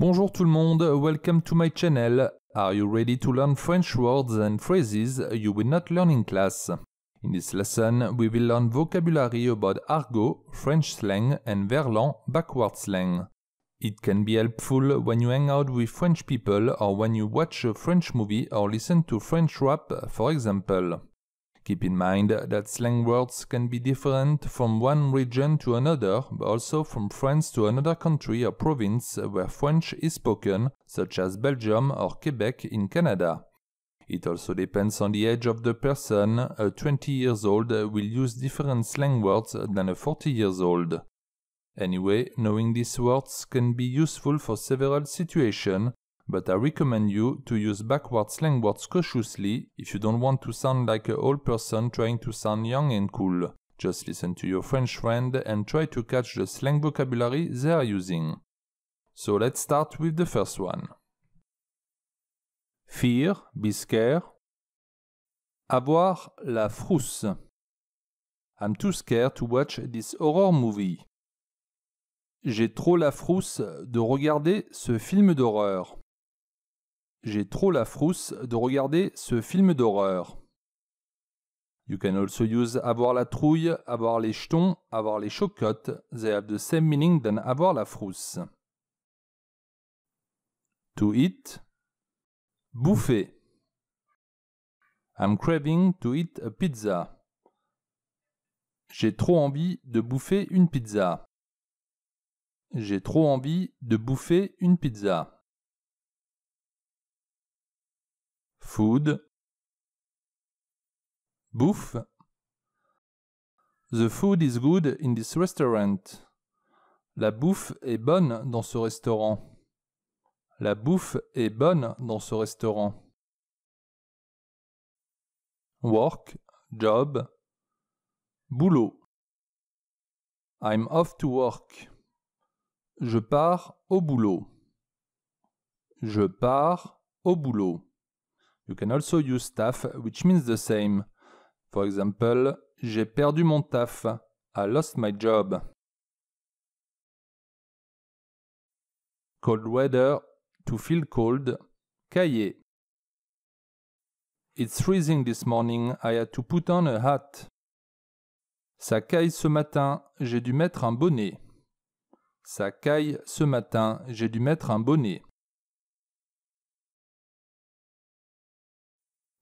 Bonjour tout le monde, welcome to my channel. Are you ready to learn French words and phrases you will not learn in class? In this lesson, we will learn vocabulary about argot, French slang and verlan, backward slang. It can be helpful when you hang out with French people or when you watch a French movie or listen to French rap, for example. Keep in mind that slang words can be different from one region to another, but also from France to another country or province where French is spoken, such as Belgium or Quebec in Canada. It also depends on the age of the person, a 20 years old will use different slang words than a 40 years old. Anyway, knowing these words can be useful for several situations, but I recommend you to use backward slang words cautiously if you don't want to sound like an old person trying to sound young and cool. Just listen to your French friend and try to catch the slang vocabulary they are using. So let's start with the first one. Fear, scared Avoir la frousse. I'm too scared to watch this horror movie. J'ai trop la frousse de regarder ce film d'horreur. J'ai trop la frousse de regarder ce film d'horreur. You can also use avoir la trouille, avoir les jetons, avoir les chocottes. They have the same meaning than avoir la frousse. To eat. Bouffer. I'm craving to eat a pizza. J'ai trop envie de bouffer une pizza. J'ai trop envie de bouffer une pizza. food bouffe The food is good in this restaurant. La bouffe est bonne dans ce restaurant. La bouffe est bonne dans ce restaurant. Work, job, boulot. I'm off to work. Je pars au boulot. Je pars au boulot. You can also use taf, which means the same. For example, j'ai perdu mon taf. I lost my job. Cold weather, to feel cold. Caille. It's freezing this morning. I had to put on a hat. Ça caille ce matin, j'ai dû mettre un bonnet. Ça caille ce matin, j'ai dû mettre un bonnet.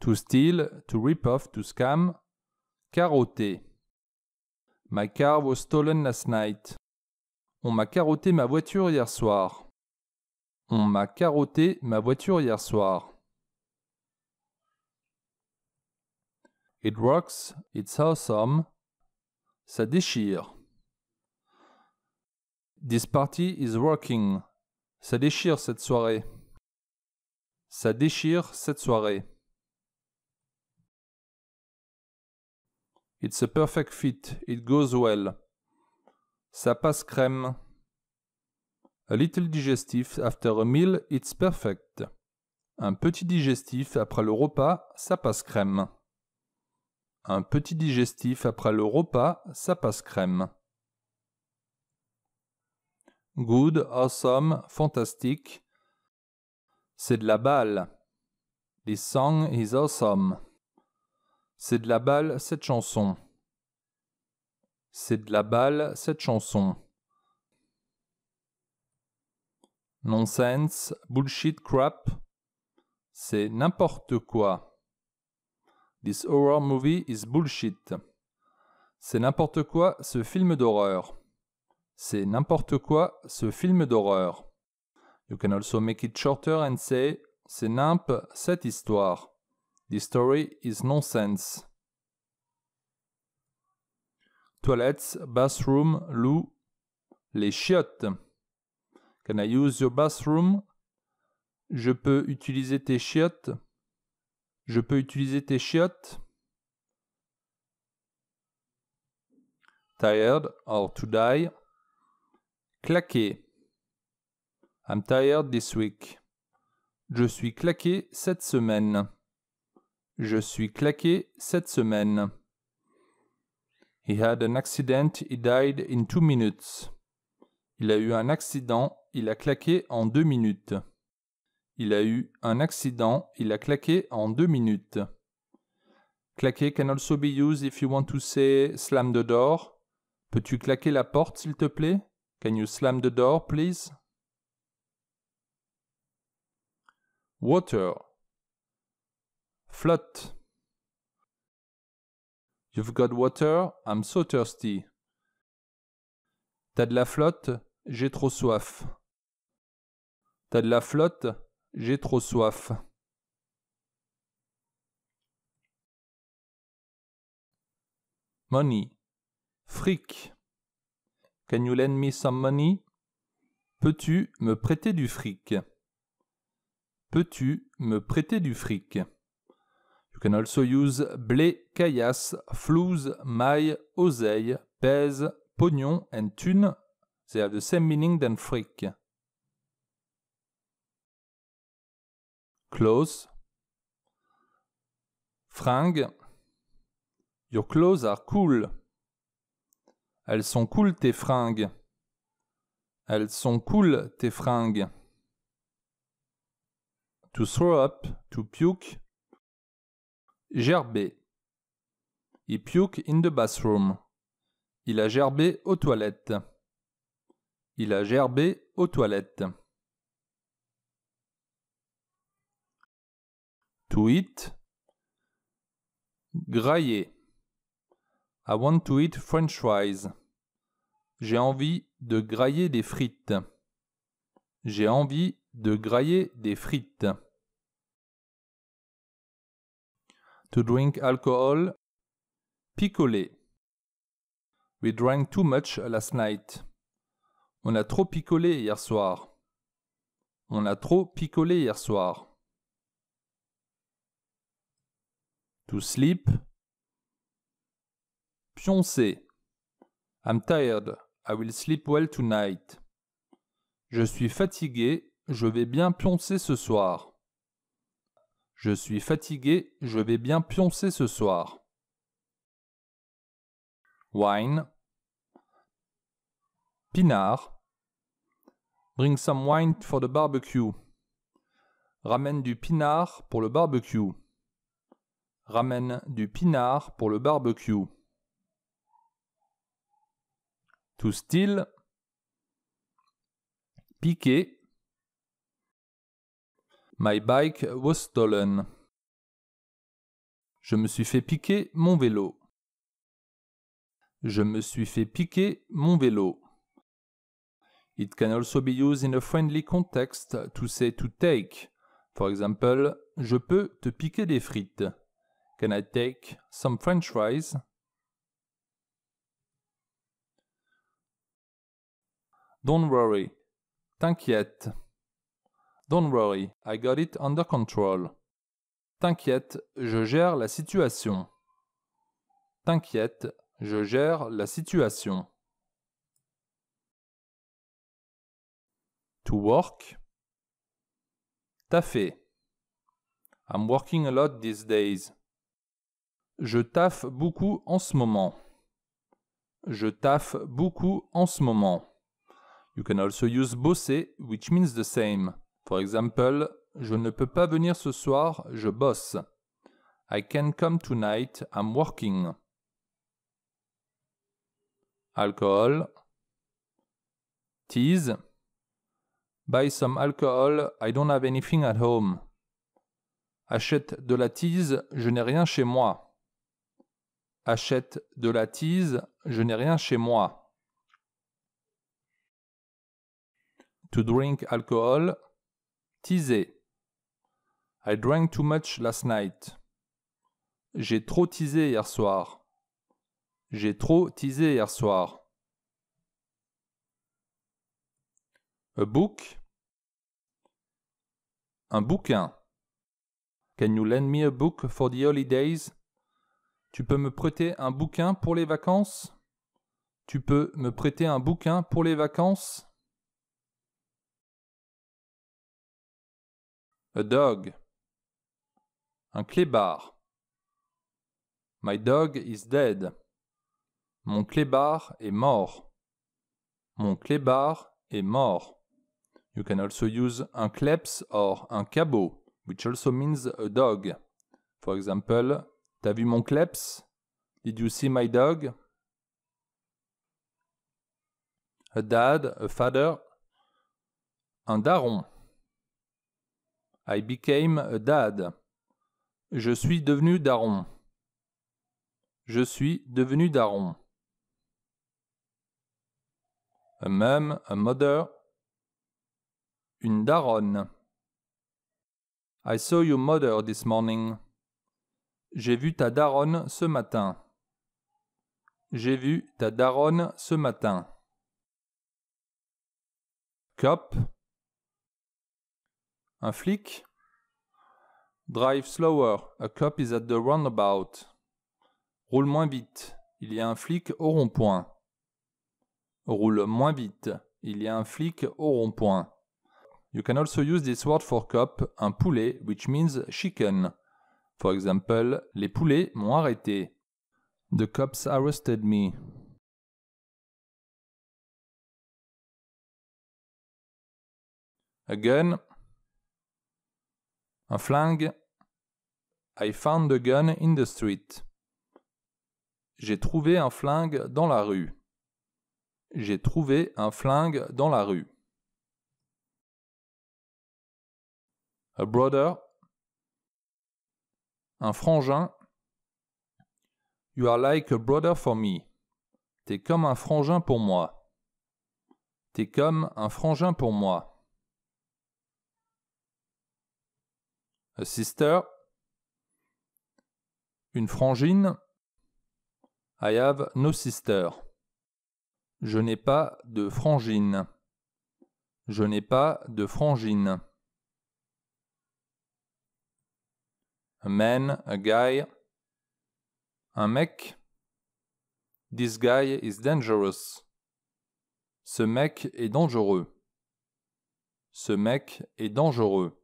To steal, to rip off, to scam. caroté My car was stolen last night. On m'a caroté ma voiture hier soir. On m'a caroté ma voiture hier soir. It rocks, it's awesome. Ça déchire. This party is working. Ça déchire cette soirée. Ça déchire cette soirée. It's a perfect fit. It goes well. Ça passe crème. A little digestif after a meal, it's perfect. Un petit digestif après le repas, ça passe crème. Un petit digestif après le repas, ça passe crème. Good, awesome, fantastique. C'est de la balle. This song is awesome. C'est de la balle cette chanson. C'est de la balle cette chanson. Nonsense, bullshit, crap. C'est n'importe quoi. This horror movie is bullshit. C'est n'importe quoi ce film d'horreur. C'est n'importe quoi ce film d'horreur. You can also make it shorter and say c'est nimp cette histoire. This story is nonsense. Toilettes, bathroom, loups, Les chiottes. Can I use your bathroom? Je peux utiliser tes chiottes. Je peux utiliser tes chiottes. Tired or to die. Claquer. I'm tired this week. Je suis claqué cette semaine. Je suis claqué cette semaine. He had an accident, he died in two minutes. Il a eu un accident, il a claqué en deux minutes. Il a eu un accident, il a claqué en deux minutes. Claquer can also be used if you want to say slam the door. Peux-tu claquer la porte, s'il te plaît? Can you slam the door, please? Water. Flotte. You've got water, I'm so thirsty. T'as de la flotte, j'ai trop soif. T'as de la flotte, j'ai trop soif. Money. Fric. Can you lend me some money? Peux-tu me prêter du fric? Peux-tu me prêter du fric? You can also use blé, caillasse, flouze, maille, oseille, pèse, pognon and thune. They have the same meaning than fric. Clothes. Fringues. Your clothes are cool. Elles sont cool tes fringues. Elles sont cool tes fringues. To throw up, to puke, Gerber. He puke in the bathroom. Il a gerbé aux toilettes. Il a gerbé aux toilettes. To eat. Grailler. I want to eat french fries. J'ai envie de grailler des frites. J'ai envie de grailler des frites. To drink alcohol. Picoler. We drank too much last night. On a trop picolé hier soir. On a trop picolé hier soir. To sleep. Pioncer. I'm tired. I will sleep well tonight. Je suis fatigué. Je vais bien pioncer ce soir. Je suis fatigué, je vais bien pioncer ce soir. Wine. Pinard. Bring some wine for the barbecue. Ramène du pinard pour le barbecue. Ramène du pinard pour le barbecue. To steal. Piquer My bike was stolen. Je me suis fait piquer mon vélo. Je me suis fait piquer mon vélo. It can also be used in a friendly context to say to take. For example, je peux te piquer des frites. Can I take some french fries? Don't worry. T'inquiète. Don't worry, I got it under control. T'inquiète, je gère la situation. T'inquiète, je gère la situation. To work. Taffer. I'm working a lot these days. Je taffe beaucoup en ce moment. Je taffe beaucoup en ce moment. You can also use bosser, which means the same. For example, je ne peux pas venir ce soir, je bosse. I can come tonight, I'm working. Alcohol. Tease. Buy some alcohol, I don't have anything at home. Achète de la tease, je n'ai rien chez moi. Achète de la tease, je n'ai rien chez moi. To drink alcohol, Teaser. I drank too much last night. J'ai trop teasé hier soir. J'ai trop teasé hier soir. A book. Un bouquin. Can you lend me a book for the holidays? Tu peux me prêter un bouquin pour les vacances? Tu peux me prêter un bouquin pour les vacances? A dog. Un clébard. My dog is dead. Mon clébard est mort. Mon clébard est mort. You can also use un kleps or un cabo, which also means a dog. For example, T'as vu mon kleps? Did you see my dog? A dad, a father. Un daron. I became a dad. Je suis devenu daron. Je suis devenu daron. A mum, a mother. Une daronne. I saw your mother this morning. J'ai vu ta daronne ce matin. J'ai vu ta daronne ce matin. Cop. Un flic. Drive slower. A cop is at the roundabout. Roule moins vite. Il y a un flic au rond-point. Roule moins vite. Il y a un flic au rond-point. You can also use this word for cop, un poulet, which means chicken. For example, les poulets m'ont arrêté. The cops arrested me. Again, un flingue. I found a gun in the street. J'ai trouvé un flingue dans la rue. J'ai trouvé un flingue dans la rue. A brother. Un frangin. You are like a brother for me. T'es comme un frangin pour moi. T'es comme un frangin pour moi. sister, une frangine. I have no sister. Je n'ai pas de frangine. Je n'ai pas de frangine. A man, a guy. Un mec. This guy is dangerous. Ce mec est dangereux. Ce mec est dangereux.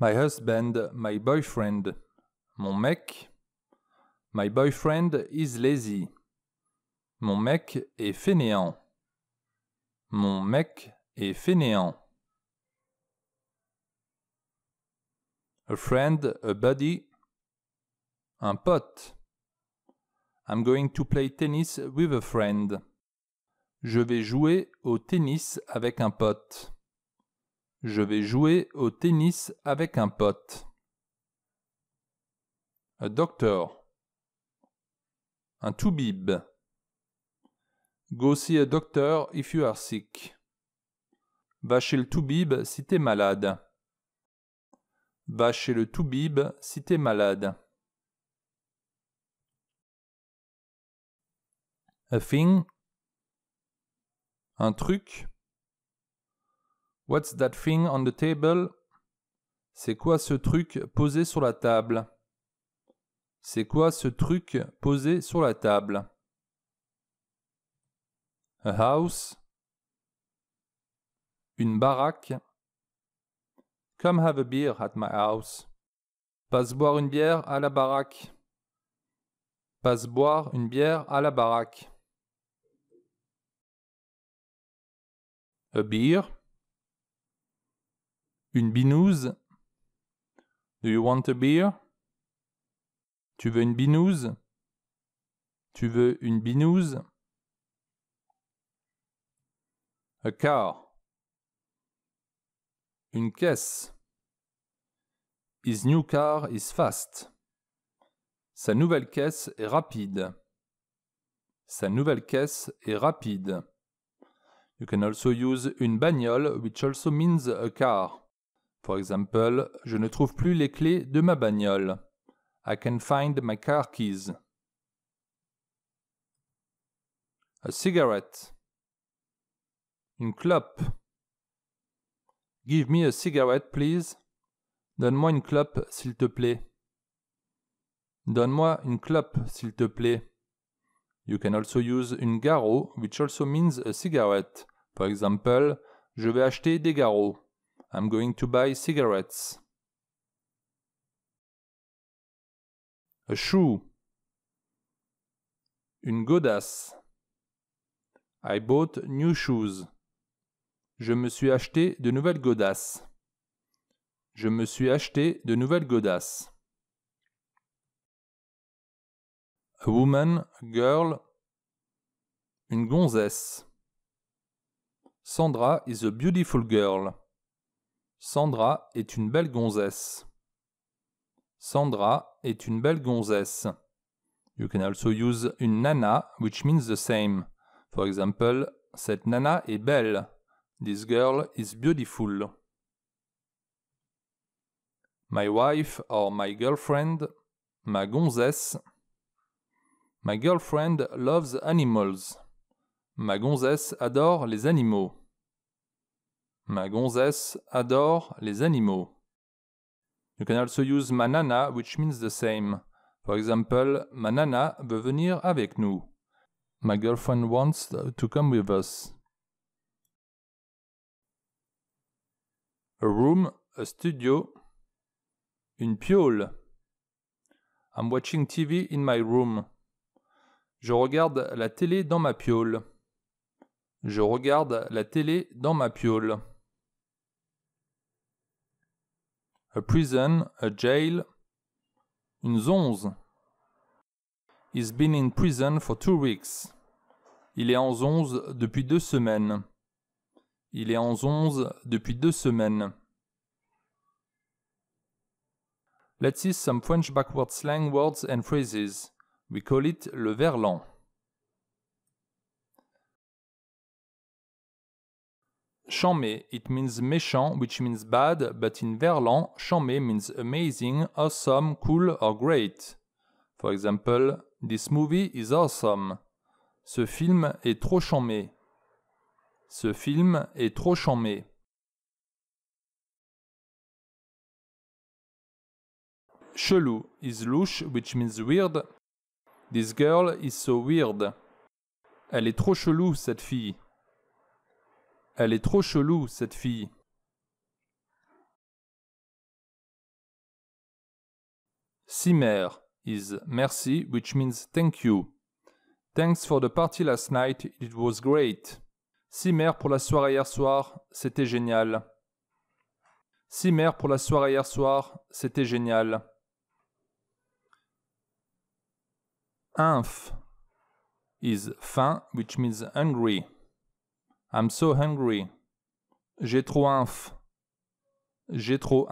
My husband, my boyfriend. Mon mec. My boyfriend is lazy. Mon mec est fainéant. Mon mec est fainéant. A friend, a buddy. Un pote. I'm going to play tennis with a friend. Je vais jouer au tennis avec un pote. Je vais jouer au tennis avec un pote. A docteur. Un toubib. Go see a doctor if you are sick. Va chez le toubib si t'es malade. Va chez le toubib si t'es malade. A thing. Un truc. What's that thing on the table? C'est quoi ce truc posé sur la table? C'est quoi ce truc posé sur la table? A house. Une baraque. Come have a beer at my house. Passe boire une bière à la baraque. Passe boire une bière à la baraque. A beer. Une binouse Do you want a beer Tu veux une binouse Tu veux une binouse A car Une caisse His new car is fast. Sa nouvelle caisse est rapide. Sa nouvelle caisse est rapide. You can also use une bagnole, which also means a car. For example, je ne trouve plus les clés de ma bagnole. I can find my car keys. A cigarette. Une clope. Give me a cigarette, please. Donne-moi une clope, s'il te plaît. Donne-moi une clope, s'il te plaît. You can also use une garo, which also means a cigarette. For example, je vais acheter des garrots. I'm going to buy cigarettes. A shoe. Une godasse. I bought new shoes. Je me suis acheté de nouvelles godasses. Je me suis acheté de nouvelles godasses. A woman, a girl, une gonzesse. Sandra is a beautiful girl. Sandra est une belle gonzesse. Sandra est une belle gonzesse. You can also use une nana, which means the same. For example, cette nana est belle. This girl is beautiful. My wife or my girlfriend, ma gonzesse. My girlfriend loves animals. Ma gonzesse adore les animaux. Ma gonzesse adore les animaux. You can also use manana, which means the same. For example, manana veut venir avec nous. My girlfriend wants to come with us. A room, a studio, une piole. I'm watching TV in my room. Je regarde la télé dans ma piole. Je regarde la télé dans ma piole. a prison, a jail, une zonze. He's been in prison for two weeks. Il est en zonze depuis deux semaines. Il est en zonze depuis deux semaines. Let's see some French backward slang words and phrases. We call it le verlan. Chamé, it means méchant, which means bad, but in Verlan, chamé means amazing, awesome, cool or great. For example, this movie is awesome. Ce film est trop chamé. Ce film est trop chamé. Chelou is louche, which means weird. This girl is so weird. Elle est trop chelou, cette fille. Elle est trop chelou, cette fille. Simer is merci, which means thank you. Thanks for the party last night, it was great. Simer pour la soirée hier soir, c'était génial. Simer pour la soirée hier soir, c'était génial. Inf is fin, which means hungry. I'm so hungry. J'ai trop inf. J'ai trop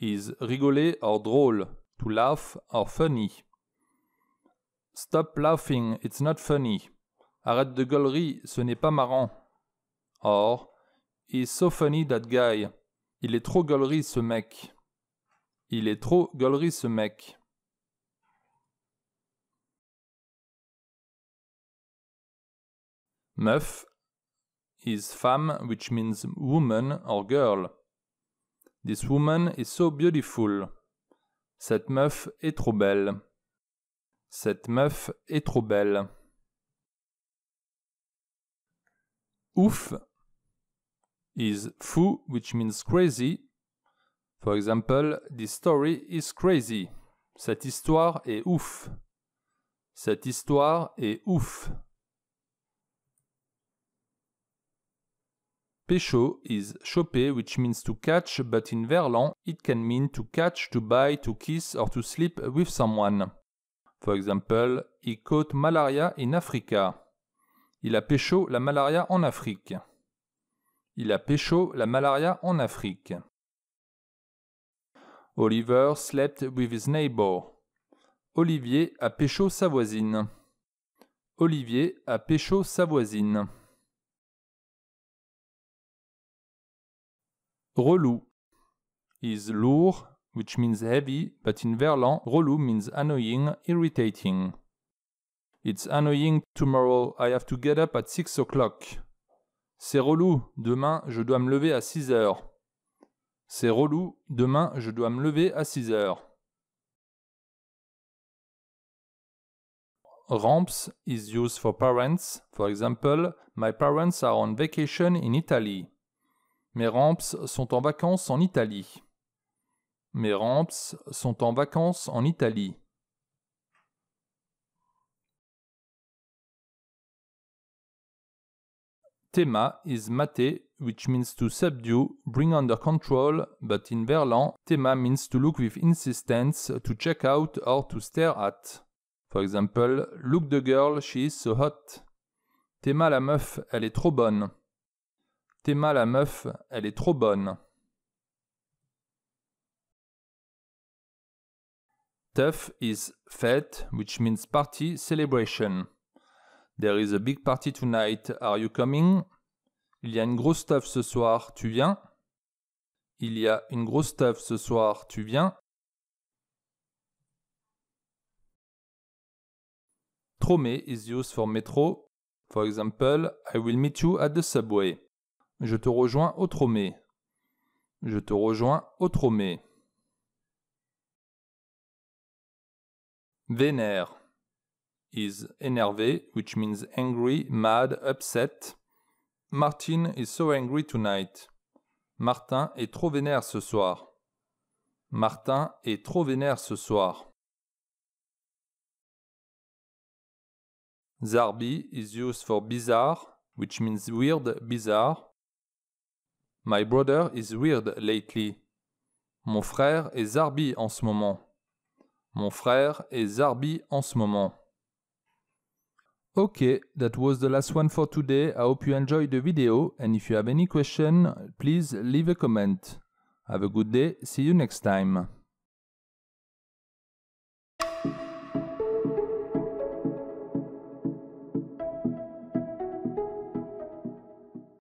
is rigoler or drôle, to laugh or funny. Stop laughing, it's not funny. Arrête de gollery, ce n'est pas marrant. Or, he's so funny that guy. Il est trop gollery ce mec. Il est trop gollery ce mec. Meuf is femme, which means woman or girl. This woman is so beautiful. Cette meuf est trop belle. Cette meuf est trop belle. Ouf is fou, which means crazy. For example, this story is crazy. Cette histoire est ouf. Cette histoire est ouf. Pécho is choper, which means to catch, but in verlan it can mean to catch, to buy, to kiss or to sleep with someone. For example, he caught malaria in Africa. Il a pécho la malaria en Afrique. Il a pécho la malaria en Afrique. Oliver slept with his neighbor. Olivier a pécho sa voisine. Olivier a pécho sa voisine. relou is lourd, which means heavy, but in Verlan, relou means annoying, irritating. It's annoying tomorrow, I have to get up at 6 o'clock. C'est relou, demain je dois me lever à 6 heures. C'est relou, demain je dois me lever à 6 heures. Ramps is used for parents. For example, my parents are on vacation in Italy. Mes ramps sont en vacances en Italie. Mes ramps sont en vacances en Italie. Tema is mate, which means to subdue, bring under control, but in Verlan, tema means to look with insistence, to check out or to stare at. For example, look the girl, she is so hot. Tema la meuf, elle est trop bonne mal à meuf, elle est trop bonne. Tuff is fête, which means party, celebration. There is a big party tonight, are you coming? Il y a une grosse teuf ce soir, tu viens? Il y a une grosse teuf ce soir, tu viens? Tromé is used for metro. For example, I will meet you at the subway. Je te rejoins au Je te rejoins au Tromé. Vénère is énervé, which means angry, mad, upset. Martin is so angry tonight. Martin est trop vénère ce soir. Martin est trop vénère ce soir. Zarbi is used for bizarre, which means weird, bizarre. My brother is weird lately. Mon frère est zarbi en ce moment. Mon frère est zarbi en ce moment. Okay, that was the last one for today. I hope you enjoyed the video and if you have any question, please leave a comment. Have a good day. See you next time.